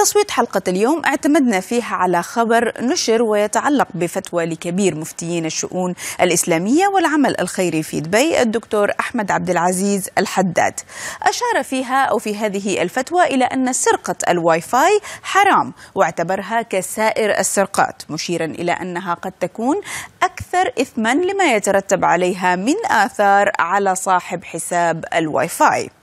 تصويت حلقة اليوم اعتمدنا فيها على خبر نشر ويتعلق بفتوى لكبير مفتيين الشؤون الإسلامية والعمل الخيري في دبي الدكتور أحمد عبد العزيز الحداد أشار فيها أو في هذه الفتوى إلى أن سرقة الواي فاي حرام واعتبرها كسائر السرقات مشيرا إلى أنها قد تكون أكثر إثما لما يترتب عليها من آثار على صاحب حساب الواي فاي